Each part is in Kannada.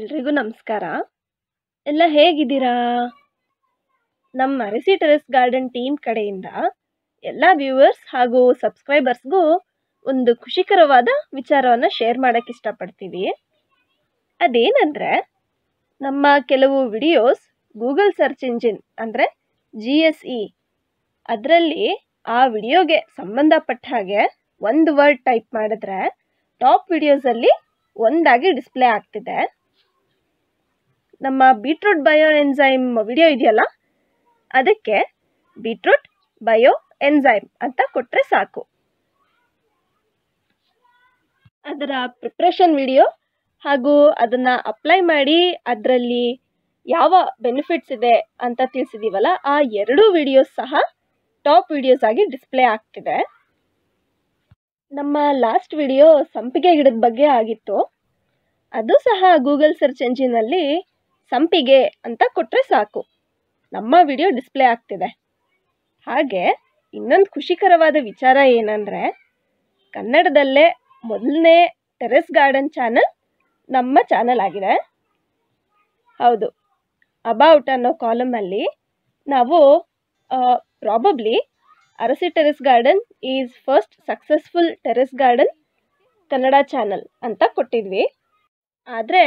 ಎಲ್ರಿಗೂ ನಮಸ್ಕಾರ ಎಲ್ಲ ಹೇಗಿದ್ದೀರಾ ನಮ್ಮ ಅರಸಿ ಟೆರೆಸ್ ಗಾರ್ಡನ್ ಟೀಮ್ ಕಡೆಯಿಂದ ಎಲ್ಲ ವ್ಯೂವರ್ಸ್ ಹಾಗೂ ಸಬ್ಸ್ಕ್ರೈಬರ್ಸ್ಗೂ ಒಂದು ಖುಷಿಕರವಾದ ವಿಚಾರವನ್ನು ಶೇರ್ ಮಾಡೋಕ್ಕೆ ಇಷ್ಟಪಡ್ತೀವಿ ಅದೇನೆಂದರೆ ನಮ್ಮ ಕೆಲವು ವಿಡಿಯೋಸ್ ಗೂಗಲ್ ಸರ್ಚ್ ಇಂಜಿನ್ ಅಂದರೆ ಜಿ ಎಸ್ ಇ ಅದರಲ್ಲಿ ಆ ವಿಡಿಯೋಗೆ ಸಂಬಂಧಪಟ್ಟ ಹಾಗೆ ಒಂದು ವರ್ಡ್ ಟೈಪ್ ಮಾಡಿದ್ರೆ ಟಾಪ್ ವಿಡಿಯೋಸಲ್ಲಿ ಒಂದಾಗಿ ಡಿಸ್ಪ್ಲೇ ಆಗ್ತಿದೆ ನಮ್ಮ ಬೀಟ್ರೂಟ್ ಬಯೋ ಎನ್ಸೈಮ್ ವಿಡಿಯೋ ಇದೆಯಲ್ಲ ಅದಕ್ಕೆ ಬೀಟ್ರೂಟ್ ಬಯೋ ಎನ್ಝೈಮ್ ಅಂತ ಕೊಟ್ಟರೆ ಸಾಕು ಅದರ ಪ್ರಿಪ್ರೇಷನ್ ವಿಡಿಯೋ ಹಾಗೂ ಅದನ್ನು ಅಪ್ಲೈ ಮಾಡಿ ಅದರಲ್ಲಿ ಯಾವ ಬೆನಿಫಿಟ್ಸ್ ಇದೆ ಅಂತ ತಿಳಿಸಿದ್ದೀವಲ್ಲ ಆ ಎರಡೂ ವಿಡಿಯೋಸ್ ಸಹ ಟಾಪ್ ವಿಡಿಯೋಸ್ ಆಗಿ ಡಿಸ್ಪ್ಲೇ ಆಗ್ತಿದೆ ನಮ್ಮ ಲಾಸ್ಟ್ ವಿಡಿಯೋ ಸಂಪಿಗೆ ಗಿಡದ ಬಗ್ಗೆ ಆಗಿತ್ತು ಅದು ಸಹ ಗೂಗಲ್ ಸರ್ಚ್ ಎಂಜಿನಲ್ಲಿ ಸಂಪಿಗೆ ಅಂತ ಕೊಟ್ಟರೆ ಸಾಕು ನಮ್ಮ ವಿಡಿಯೋ ಡಿಸ್ಪ್ಲೇ ಆಗ್ತಿದೆ ಹಾಗೆ ಇನ್ನೊಂದು ಖುಷಿಕರವಾದ ವಿಚಾರ ಏನಂದರೆ ಕನ್ನಡದಲ್ಲೇ ಮೊದಲನೇ ಟೆರೆಸ್ ಗಾರ್ಡನ್ ಚಾನಲ್ ನಮ್ಮ ಚಾನಲ್ ಆಗಿದೆ ಹೌದು ಅಬೌಟ್ ಅನ್ನೋ ಕಾಲಮಲ್ಲಿ ನಾವು probably Arasi terrace garden is first successful terrace garden Kannada channel ಅಂತ ಕೊಟ್ಟಿದ್ವಿ ಆದರೆ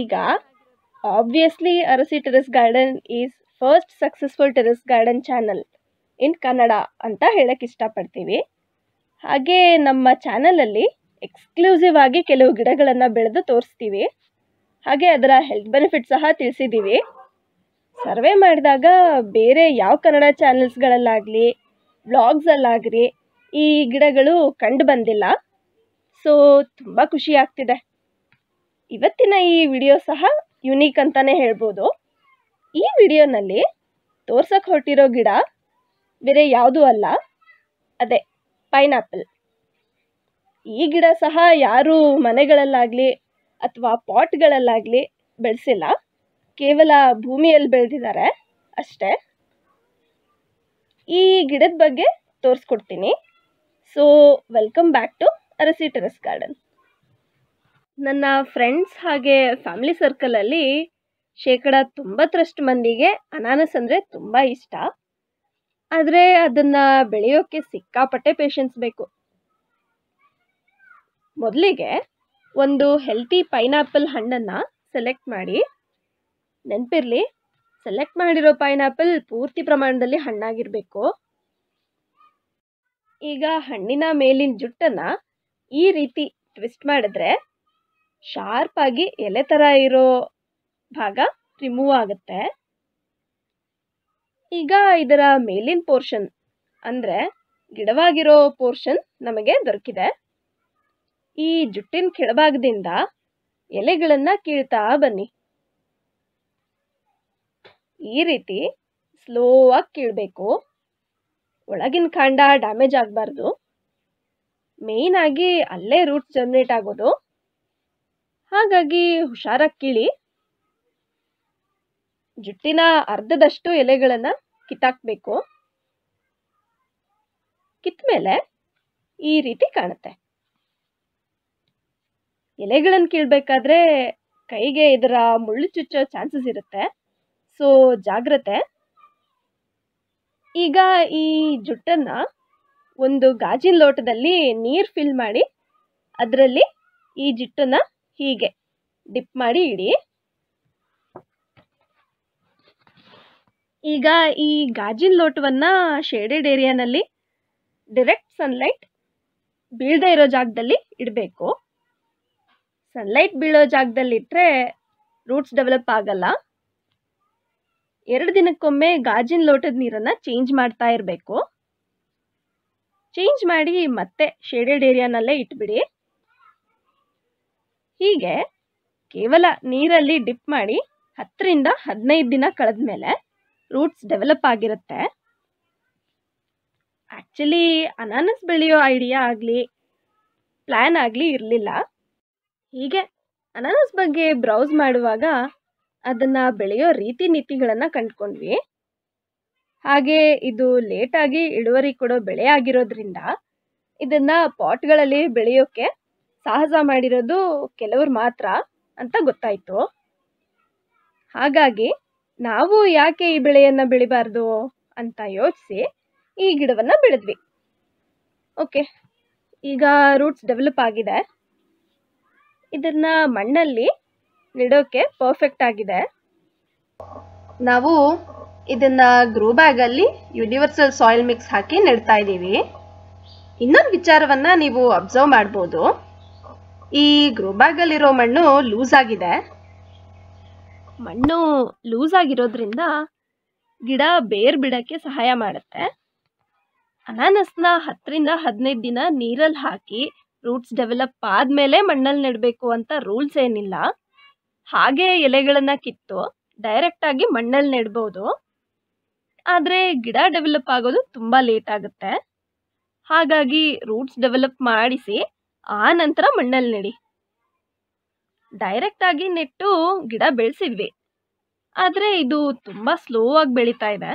ಈಗ obviously Arasi terrace garden is first successful terrace garden channel in Kannada ಅಂತ ಹೇಳಕ್ಕೆ ಇಷ್ಟಪಡ್ತೀವಿ ಹಾಗೆ ನಮ್ಮ ಚಾನಲಲ್ಲಿ ಎಕ್ಸ್ಕ್ಲೂಸಿವ್ ಆಗಿ ಕೆಲವು ಗಿಡಗಳನ್ನು ಬೆಳೆದು ತೋರಿಸ್ತೀವಿ ಹಾಗೆ ಅದರ ಹೆಲ್ತ್ ಬೆನಿಫಿಟ್ ಸಹ ತಿಳಿಸಿದ್ದೀವಿ ಸರ್ವೆ ಮಾಡಿದಾಗ ಬೇರೆ ಯಾವ ಕನ್ನಡ ಚಾನಲ್ಸ್ಗಳಲ್ಲಾಗಲಿ ವ್ಲಾಗ್ಸಲ್ಲಾಗಲಿ ಈ ಗಿಡಗಳು ಕಂಡು ಬಂದಿಲ್ಲ ಸೊ ತುಂಬ ಖುಷಿ ಆಗ್ತಿದೆ ಇವತ್ತಿನ ಈ ವಿಡಿಯೋ ಸಹ ಯುನೀಕ್ ಅಂತಲೇ ಹೇಳ್ಬೋದು ಈ ವಿಡಿಯೋನಲ್ಲಿ ತೋರ್ಸಕ್ಕೆ ಹೊರಟಿರೋ ಗಿಡ ಬೇರೆ ಯಾವುದೂ ಅಲ್ಲ ಅದೇ ಪೈನಾಪಲ್ ಈ ಗಿಡ ಸಹ ಯಾರೂ ಮನೆಗಳಲ್ಲಾಗಲಿ ಅಥವಾ ಪಾಟ್ಗಳಲ್ಲಾಗಲಿ ಬೆಳೆಸಿಲ್ಲ ಕೇವಲ ಭೂಮಿಯಲ್ಲಿ ಬೆಳೆದಿದ್ದಾರೆ ಅಷ್ಟೇ ಈ ಗಿಡದ ಬಗ್ಗೆ ತೋರಿಸ್ಕೊಡ್ತೀನಿ so welcome back to Arasi terrace garden ನನ್ನ ಫ್ರೆಂಡ್ಸ್ ಹಾಗೆ ಫ್ಯಾಮಿಲಿ ಸರ್ಕಲಲ್ಲಿ ಶೇಕಡ ತೊಂಬತ್ತರಷ್ಟು ಮಂದಿಗೆ ಅನಾನಸ್ ಅಂದರೆ ತುಂಬ ಇಷ್ಟ ಆದರೆ ಅದನ್ನು ಬೆಳೆಯೋಕ್ಕೆ ಸಿಕ್ಕಾಪಟ್ಟೆ ಪೇಷನ್ಸ್ ಬೇಕು ಮೊದಲಿಗೆ ಒಂದು ಹೆಲ್ತಿ ಪೈನಾಪಲ್ ಹಣ್ಣನ್ನು ಸೆಲೆಕ್ಟ್ ಮಾಡಿ ನೆನಪಿರಲಿ ಸೆಲೆಕ್ಟ್ ಮಾಡಿರೋ ಪೈನಾಪಲ್ ಪೂರ್ತಿ ಪ್ರಮಾಣದಲ್ಲಿ ಹಣ್ಣಾಗಿರಬೇಕು ಈಗ ಹಣ್ಣಿನ ಮೇಲಿನ ಜುಟ್ಟನ್ನು ಈ ರೀತಿ ಟ್ವಿಸ್ಟ್ ಮಾಡಿದ್ರೆ ಶಾರ್ಪಾಗಿ ಎಲೆ ಥರ ಇರೋ ಭಾಗ ರಿಮೂವ್ ಆಗುತ್ತೆ ಈಗ ಇದರ ಮೇಲಿನ ಪೋರ್ಷನ್ ಅಂದರೆ ಗಿಡವಾಗಿರೋ ಪೋರ್ಷನ್ ನಮಗೆ ದೊರಕಿದೆ ಈ ಜುಟ್ಟಿನ ಕೆಳಭಾಗದಿಂದ ಎಲೆಗಳನ್ನು ಕೀಳ್ತಾ ಬನ್ನಿ ಈ ರೀತಿ ಸ್ಲೋವಾಗಿ ಕೀಳಬೇಕು ಒಳಗಿನ ಕಾಂಡ ಡ್ಯಾಮೇಜ್ ಆಗಬಾರ್ದು ಮೇಯ್ನಾಗಿ ಅಲ್ಲೇ ರೂಟ್ ಜನ್ರೇಟ್ ಆಗೋದು ಹಾಗಾಗಿ ಹುಷಾರಾಗಿ ಕೀಳಿ ಜುಟ್ಟಿನ ಅರ್ಧದಷ್ಟು ಎಲೆಗಳನ್ನು ಕಿತ್ತಾಕ್ಬೇಕು ಕಿತ್ತಮೇಲೆ ಈ ರೀತಿ ಕಾಣುತ್ತೆ ಎಲೆಗಳನ್ನು ಕೀಳ್ಬೇಕಾದ್ರೆ ಕೈಗೆ ಇದರ ಮುಳ್ಳು ಚುಚ್ಚೋ ಚಾನ್ಸಸ್ ಇರುತ್ತೆ ಸೊ ಜಾಗ್ರತೆ ಈಗ ಈ ಜುಟ್ಟನ್ನ ಒಂದು ಗಾಜಿನ ಲೋಟದಲ್ಲಿ ನೀರು ಫಿಲ್ ಮಾಡಿ ಅದರಲ್ಲಿ ಈ ಜುಟ್ಟನ್ನು ಹೀಗೆ ಡಿಪ್ ಮಾಡಿ ಇಡಿ ಈಗ ಈ ಗಾಜಿನ ಲೋಟವನ್ನು ಶೇಡೆಡ್ ಏರಿಯಾನಲ್ಲಿ ಡಿರೆಕ್ಟ್ ಸನ್ಲೈಟ್ ಬೀಳದೇ ಇರೋ ಜಾಗದಲ್ಲಿ ಇಡಬೇಕು ಸನ್ಲೈಟ್ ಬೀಳೋ ಜಾಗದಲ್ಲಿ ರೂಟ್ಸ್ ಡೆವಲಪ್ ಆಗಲ್ಲ ಎರಡು ದಿನಕ್ಕೊಮ್ಮೆ ಗಾಜಿನ ಲೋಟದ ನೀರನ್ನು ಚೇಂಜ್ ಮಾಡ್ತಾ ಇರಬೇಕು ಚೇಂಜ್ ಮಾಡಿ ಮತ್ತೆ ಶೇಡೆಡ್ ಏರಿಯಾನಲ್ಲೇ ಇಟ್ಬಿಡಿ ಹೀಗೆ ಕೇವಲ ನೀರಲ್ಲಿ ಡಿಪ್ ಮಾಡಿ ಹತ್ತರಿಂದ ಹದಿನೈದು ದಿನ ಕಳೆದ ಮೇಲೆ ರೂಟ್ಸ್ ಡೆವಲಪ್ ಆಗಿರುತ್ತೆ ಆ್ಯಕ್ಚುಲಿ ಅನಾನಸ್ ಬೆಳೆಯೋ ಐಡಿಯಾ ಆಗಲಿ ಪ್ಲ್ಯಾನ್ ಆಗಲಿ ಇರಲಿಲ್ಲ ಹೀಗೆ ಅನಾನಸ್ ಬಗ್ಗೆ ಬ್ರೌಸ್ ಮಾಡುವಾಗ ಅದನ್ನು ಬೆಳೆಯೋ ರೀತಿ ನೀತಿಗಳನ್ನು ಕಂಡುಕೊಂಡ್ವಿ ಹಾಗೆ ಇದು ಲೇಟಾಗಿ ಇಳುವರಿ ಕೊಡೋ ಬೆಳೆ ಆಗಿರೋದ್ರಿಂದ ಇದನ್ನು ಪಾಟ್ಗಳಲ್ಲಿ ಬೆಳೆಯೋಕ್ಕೆ ಸಾಹಸ ಮಾಡಿರೋದು ಕೆಲವರು ಮಾತ್ರ ಅಂತ ಗೊತ್ತಾಯಿತು ಹಾಗಾಗಿ ನಾವು ಯಾಕೆ ಈ ಬೆಳೆಯನ್ನು ಬೆಳಿಬಾರ್ದು ಅಂತ ಯೋಚಿಸಿ ಈ ಗಿಡವನ್ನು ಬೆಳೆದ್ವಿ ಓಕೆ ಈಗ ರೂಟ್ಸ್ ಡೆವಲಪ್ ಆಗಿದೆ ಇದನ್ನ ಮಣ್ಣಲ್ಲಿ ನೆಡೋಕೆ ಪರ್ಫೆಕ್ಟ್ ಆಗಿದೆ ನಾವು ಇದನ್ನ ಗ್ರೋ ಬ್ಯಾಗ್ ಅಲ್ಲಿ ಯೂನಿವರ್ಸಲ್ ಸಾಯಿಲ್ ಮಿಕ್ಸ್ ಹಾಕಿ ನೆಡ್ತಾ ಇದ್ದೀವಿ ಇನ್ನೊಂದು ವಿಚಾರವನ್ನ ನೀವು ಅಬ್ಸರ್ವ್ ಮಾಡ್ಬೋದು ಈ ಗ್ರೋ ಮಣ್ಣು ಲೂಸ್ ಆಗಿದೆ ಮಣ್ಣು ಲೂಸ್ ಆಗಿರೋದ್ರಿಂದ ಗಿಡ ಬೇರ್ ಬಿಡೋಕ್ಕೆ ಸಹಾಯ ಮಾಡುತ್ತೆ ಅನಾನಸ್ನ ಹತ್ತರಿಂದ ಹದಿನೈದು ದಿನ ನೀರಲ್ಲಿ ಹಾಕಿ ರೂಟ್ಸ್ ಡೆವಲಪ್ ಆದಮೇಲೆ ಮಣ್ಣಲ್ಲಿ ನೆಡಬೇಕು ಅಂತ ರೂಲ್ಸ್ ಏನಿಲ್ಲ ಹಾಗೆ ಎಲೆಗಳನ್ನು ಕಿತ್ತು ಡೈರೆಕ್ಟಾಗಿ ಮಣ್ಣಲ್ಲಿ ನೆಡ್ಬೋದು ಆದರೆ ಗಿಡ ಡೆವಲಪ್ ಆಗೋದು ತುಂಬ ಲೇಟ್ ಆಗುತ್ತೆ ಹಾಗಾಗಿ ರೂಟ್ಸ್ ಡೆವಲಪ್ ಮಾಡಿಸಿ ಆ ನಂತರ ಮಣ್ಣಲ್ಲಿ ನೆಡಿ ಡೈರೆಕ್ಟ್ ಆಗಿ ನೆಟ್ಟು ಗಿಡ ಬೆಳೆಸಿದ್ವಿ ಆದರೆ ಇದು ತುಂಬ ಸ್ಲೋ ಆಗಿ ಬೆಳೀತಾ ಇದೆ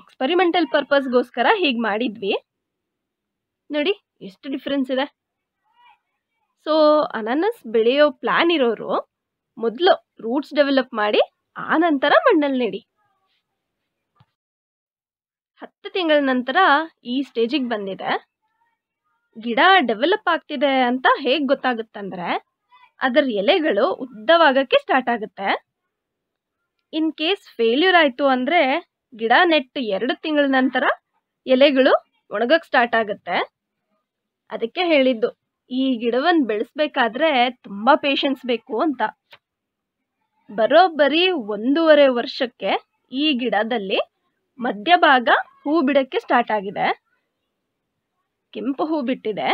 ಎಕ್ಸ್ಪರಿಮೆಂಟಲ್ ಪರ್ಪಸ್ಗೋಸ್ಕರ ಹೀಗೆ ಮಾಡಿದ್ವಿ ನೋಡಿ ಎಷ್ಟು ಡಿಫ್ರೆನ್ಸ್ ಇದೆ ಸೊ ಅನಾನಸ್ ಬೆಳೆಯೋ ಪ್ಲ್ಯಾನ್ ಇರೋರು ಮೊದಲು ರೂಟ್ಸ್ ಡೆವಲಪ್ ಮಾಡಿ ಆ ನಂತರ ಮಣ್ಣಲ್ಲಿ ನೆಡಿ ಹತ್ತು ತಿಂಗಳ ನಂತರ ಈ ಸ್ಟೇಜಿಗೆ ಬಂದಿದೆ ಗಿಡ ಡೆವಲಪ್ ಆಗ್ತಿದೆ ಅಂತ ಹೇಗೆ ಗೊತ್ತಾಗುತ್ತಂದರೆ ಅದರ ಎಲೆಗಳು ಉದ್ದವಾಗೋಕ್ಕೆ ಸ್ಟಾರ್ಟ್ ಆಗುತ್ತೆ ಇನ್ ಕೇಸ್ ಫೇಲ್ಯೂರ್ ಆಯಿತು ಅಂದರೆ ಗಿಡ ನೆಟ್ಟು ಎರಡು ತಿಂಗಳ ನಂತರ ಎಲೆಗಳು ಒಣಗಕ್ಕೆ ಸ್ಟಾರ್ಟ್ ಆಗುತ್ತೆ ಅದಕ್ಕೆ ಹೇಳಿದ್ದು ಈ ಗಿಡವನ್ನು ಬೆಳೆಸ್ಬೇಕಾದ್ರೆ ತುಂಬ ಪೇಷನ್ಸ್ ಬೇಕು ಅಂತ ಬರೋಬ್ಬರಿ ಒಂದೂವರೆ ವರ್ಷಕ್ಕೆ ಈ ಗಿಡದಲ್ಲಿ ಮಧ್ಯಭಾಗ ಹೂ ಬಿಡೋಕ್ಕೆ ಸ್ಟಾರ್ಟ್ ಆಗಿದೆ ಕೆಂಪು ಹೂ ಬಿಟ್ಟಿದೆ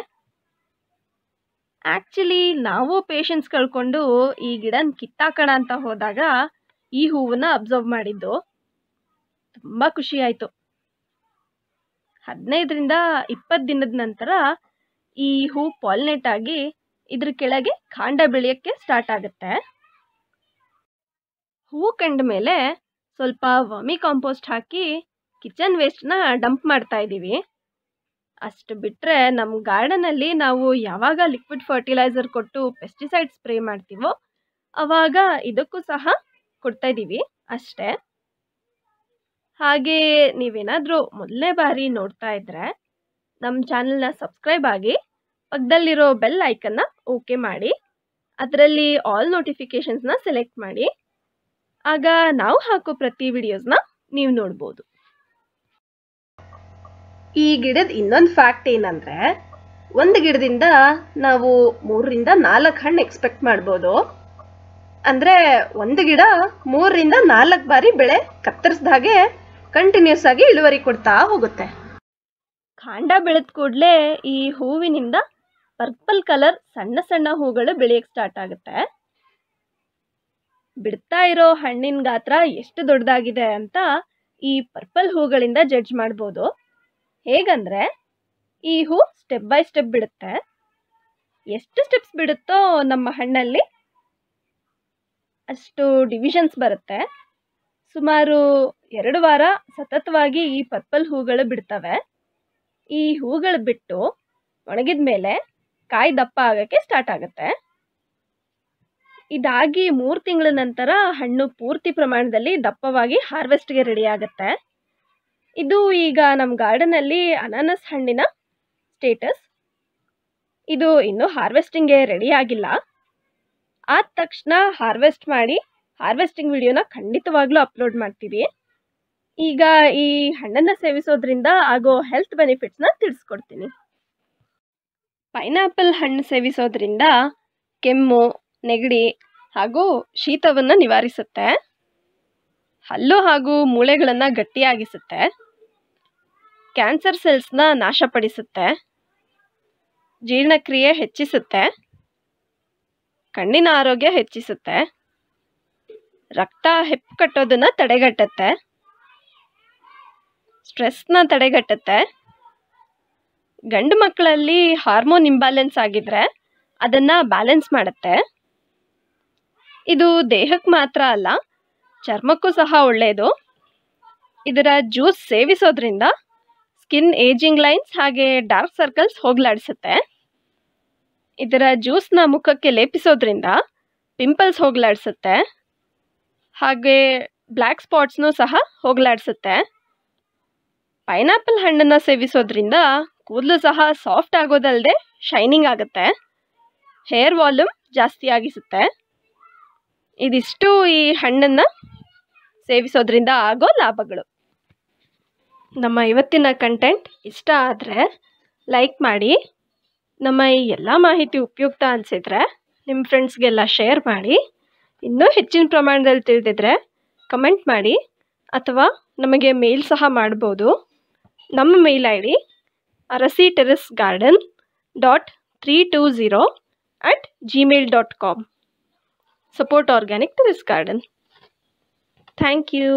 ಆ್ಯಕ್ಚುಲಿ ನಾವು ಪೇಷನ್ಸ್ ಕಳ್ಕೊಂಡು ಈ ಗಿಡನ ಕಿತ್ತಾಕೋಣ ಅಂತ ಹೋದಾಗ ಈ ಹೂವನ್ನ ಅಬ್ಸರ್ವ್ ಮಾಡಿದ್ದು ತುಂಬ ಖುಷಿ ಹದಿನೈದರಿಂದ ಇಪ್ಪತ್ತು ದಿನದ ನಂತರ ಈ ಹೂ ಪಾಲಿನೇಟ್ ಆಗಿ ಇದ್ರ ಕೆಳಗೆ ಕಾಂಡ ಬೆಳೆಯೋಕ್ಕೆ ಸ್ಟಾರ್ಟ್ ಆಗುತ್ತೆ ಹೂ ಕಂಡ ಮೇಲೆ ಸ್ವಲ್ಪ ವರ್ಮಿ ಕಾಂಪೋಸ್ಟ್ ಹಾಕಿ ಕಿಚನ್ ವೇಸ್ಟ್ನ ಡಂಪ್ ಮಾಡ್ತಾ ಇದ್ದೀವಿ ಅಷ್ಟು ಬಿಟ್ಟರೆ ನಮ್ಮ ಗಾರ್ಡನಲ್ಲಿ ನಾವು ಯಾವಾಗ ಲಿಕ್ವಿಡ್ ಫರ್ಟಿಲೈಸರ್ ಕೊಟ್ಟು ಪೆಸ್ಟಿಸೈಡ್ ಸ್ಪ್ರೇ ಮಾಡ್ತೀವೋ ಆವಾಗ ಇದಕ್ಕೂ ಸಹ ಕೊಡ್ತಾ ಕೊಡ್ತಾಯಿದ್ದೀವಿ ಅಷ್ಟೇ ಹಾಗೇ ನೀವೇನಾದರೂ ಮೊದಲನೇ ಬಾರಿ ನೋಡ್ತಾ ಇದ್ದರೆ ನಮ್ಮ ಚಾನಲ್ನ ಸಬ್ಸ್ಕ್ರೈಬ್ ಆಗಿ ಪಕ್ಕದಲ್ಲಿರೋ ಬೆಲ್ ಐಕನ್ನ ಓಕೆ ಮಾಡಿ ಅದರಲ್ಲಿ ಆಲ್ ನೋಟಿಫಿಕೇಶನ್ಸ್ನ ಸೆಲೆಕ್ಟ್ ಮಾಡಿ ಆಗ ನಾವು ಹಾಕೋ ಪ್ರತಿ ವಿಡಿಯೋಸ್ನ ನೀವು ನೋಡ್ಬೋದು ಈ ಗಿಡದ ಇನ್ನೊಂದು ಫ್ಯಾಕ್ಟ್ ಏನಂದ್ರೆ ಒಂದು ಗಿಡದಿಂದ ನಾವು ಮೂರರಿಂದ ನಾಲ್ಕು ಹಣ್ಣು ಎಕ್ಸ್ಪೆಕ್ಟ್ ಮಾಡ್ಬೋದು ಅಂದ್ರೆ ಒಂದು ಗಿಡ ಮೂರರಿಂದ ನಾಲ್ಕು ಬಾರಿ ಬೆಳೆ ಕತ್ತರಿಸಿದಾಗೆ ಕಂಟಿನ್ಯೂಸ್ ಆಗಿ ಇಳುವರಿ ಕೊಡ್ತಾ ಹೋಗುತ್ತೆ ಕಾಂಡ ಬೆಳೆದ ಕೂಡಲೇ ಈ ಹೂವಿನಿಂದ ಪರ್ಪಲ್ ಕಲರ್ ಸಣ್ಣ ಸಣ್ಣ ಹೂಗಳು ಬೆಳೆಯಕ್ಕೆ ಸ್ಟಾರ್ಟ್ ಆಗುತ್ತೆ ಬಿಡ್ತಾ ಇರೋ ಹಣ್ಣಿನ ಗಾತ್ರ ಎಷ್ಟು ದೊಡ್ಡದಾಗಿದೆ ಅಂತ ಈ ಪರ್ಪಲ್ ಹೂಗಳಿಂದ ಜಡ್ಜ್ ಮಾಡ್ಬೋದು ಹೇಗಂದರೆ ಈ ಹೂ ಸ್ಟೆಪ್ ಬೈ ಸ್ಟೆಪ್ ಬಿಡುತ್ತೆ ಎಷ್ಟು ಸ್ಟೆಪ್ಸ್ ಬಿಡುತ್ತೋ ನಮ್ಮ ಹಣ್ಣಲ್ಲಿ ಅಷ್ಟು ಡಿವಿಷನ್ಸ್ ಬರುತ್ತೆ ಸುಮಾರು ಎರಡು ವಾರ ಸತತವಾಗಿ ಈ ಪರ್ಪಲ್ ಹೂಗಳು ಬಿಡ್ತವೆ ಈ ಹೂಗಳು ಬಿಟ್ಟು ಒಣಗಿದ ಮೇಲೆ ಕಾಯಿ ದಪ್ಪ ಆಗೋಕ್ಕೆ ಸ್ಟಾರ್ಟ್ ಆಗುತ್ತೆ ಇದಾಗಿ ಮೂರು ತಿಂಗಳ ನಂತರ ಹಣ್ಣು ಪೂರ್ತಿ ಪ್ರಮಾಣದಲ್ಲಿ ದಪ್ಪವಾಗಿ ಹಾರ್ವೆಸ್ಟ್ಗೆ ರೆಡಿ ಆಗುತ್ತೆ ಇದು ಈಗ ನಮ್ಮ ಗಾರ್ಡನಲ್ಲಿ ಅನಾನಸ್ ಹಣ್ಣಿನ ಸ್ಟೇಟಸ್ ಇದು ಇನ್ನೂ ಹಾರ್ವೆಸ್ಟಿಂಗ್ಗೆ ರೆಡಿ ಆಗಿಲ್ಲ ಆದ ತಕ್ಷಣ ಹಾರ್ವೆಸ್ಟ್ ಮಾಡಿ ಹಾರ್ವೆಸ್ಟಿಂಗ್ ವಿಡಿಯೋನ ಖಂಡಿತವಾಗ್ಲೂ ಅಪ್ಲೋಡ್ ಮಾಡ್ತೀವಿ ಈಗ ಈ ಹಣ್ಣನ್ನು ಸೇವಿಸೋದ್ರಿಂದ ಆಗೋ ಹೆಲ್ತ್ ಬೆನಿಫಿಟ್ಸ್ನ ತಿಳಿಸ್ಕೊಡ್ತೀನಿ ಪೈನಾಪಲ್ ಹಣ್ಣು ಸೇವಿಸೋದ್ರಿಂದ ಕೆಮ್ಮು ನೆಗಡಿ ಹಾಗೂ ಶೀತವನ್ನು ನಿವಾರಿಸುತ್ತೆ ಹಲ್ಲು ಹಾಗೂ ಮೂಳೆಗಳನ್ನು ಗಟ್ಟಿಯಾಗಿಸುತ್ತೆ ಕ್ಯಾನ್ಸರ್ ಸೆಲ್ಸ್ನ ನಾಶಪಡಿಸುತ್ತೆ ಜೀರ್ಣಕ್ರಿಯೆ ಹೆಚ್ಚಿಸುತ್ತೆ ಕಣ್ಣಿನ ಆರೋಗ್ಯ ಹೆಚ್ಚಿಸುತ್ತೆ ರಕ್ತ ಹೆಪ್ಪು ಕಟ್ಟೋದನ್ನು ತಡೆಗಟ್ಟುತ್ತೆ ಸ್ಟ್ರೆಸ್ನ ತಡೆಗಟ್ಟುತ್ತೆ ಗಂಡು ಮಕ್ಕಳಲ್ಲಿ ಹಾರ್ಮೋನ್ ಇಂಬ್ಯಾಲೆನ್ಸ್ ಆಗಿದ್ರೆ ಅದನ್ನು ಬ್ಯಾಲೆನ್ಸ್ ಮಾಡುತ್ತೆ ಇದು ದೇಹಕ್ಕೆ ಮಾತ್ರ ಅಲ್ಲ ಚರ್ಮಕ್ಕೂ ಸಹ ಒಳ್ಳೆಯದು ಇದರ ಜ್ಯೂಸ್ ಸೇವಿಸೋದ್ರಿಂದ ಸ್ಕಿನ್ ಏಜಿಂಗ್ ಲೈನ್ಸ್ ಹಾಗೆ ಡಾರ್ಕ್ ಸರ್ಕಲ್ಸ್ ಹೋಗ್ಲಾಡಿಸುತ್ತೆ ಇದರ ಜ್ಯೂಸ್ನ ಮುಖಕ್ಕೆ ಲೇಪಿಸೋದ್ರಿಂದ ಪಿಂಪಲ್ಸ್ ಹೋಗ್ಲಾಡಿಸುತ್ತೆ ಹಾಗೆ ಬ್ಲ್ಯಾಕ್ ಸ್ಪಾಟ್ಸ್ನೂ ಸಹ ಹೋಗ್ಲಾಡಿಸುತ್ತೆ ಪೈನಾಪಲ್ ಹಣ್ಣನ್ನು ಸೇವಿಸೋದ್ರಿಂದ ಕೂದಲು ಸಹ ಸಾಫ್ಟ್ ಆಗೋದಲ್ಲದೆ ಶೈನಿಂಗ್ ಆಗುತ್ತೆ ಹೇರ್ ವಾಲ್ಯೂಮ್ ಜಾಸ್ತಿ ಆಗಿಸುತ್ತೆ ಇದಿಷ್ಟು ಈ ಹಣ್ಣನ್ನು ಸೇವಿಸೋದ್ರಿಂದ ಆಗೋ ಲಾಭಗಳು ನಮ್ಮ ಇವತ್ತಿನ ಕಂಟೆಂಟ್ ಇಷ್ಟ ಆದರೆ ಲೈಕ್ ಮಾಡಿ ನಮ್ಮ ಈ ಎಲ್ಲ ಮಾಹಿತಿ ಉಪಯುಕ್ತ ಅನಿಸಿದರೆ ನಿಮ್ಮ ಫ್ರೆಂಡ್ಸ್ಗೆಲ್ಲ ಶೇರ್ ಮಾಡಿ ಇನ್ನೂ ಹೆಚ್ಚಿನ ಪ್ರಮಾಣದಲ್ಲಿ ತಿಳಿದಿದ್ರೆ ಕಮೆಂಟ್ ಮಾಡಿ ಅಥವಾ ನಮಗೆ ಮೇಲ್ ಸಹ ಮಾಡ್ಬೋದು ನಮ್ಮ mail I D Arasi terrace garden dot three two zero at Gmail dot com support organic terrace garden thank you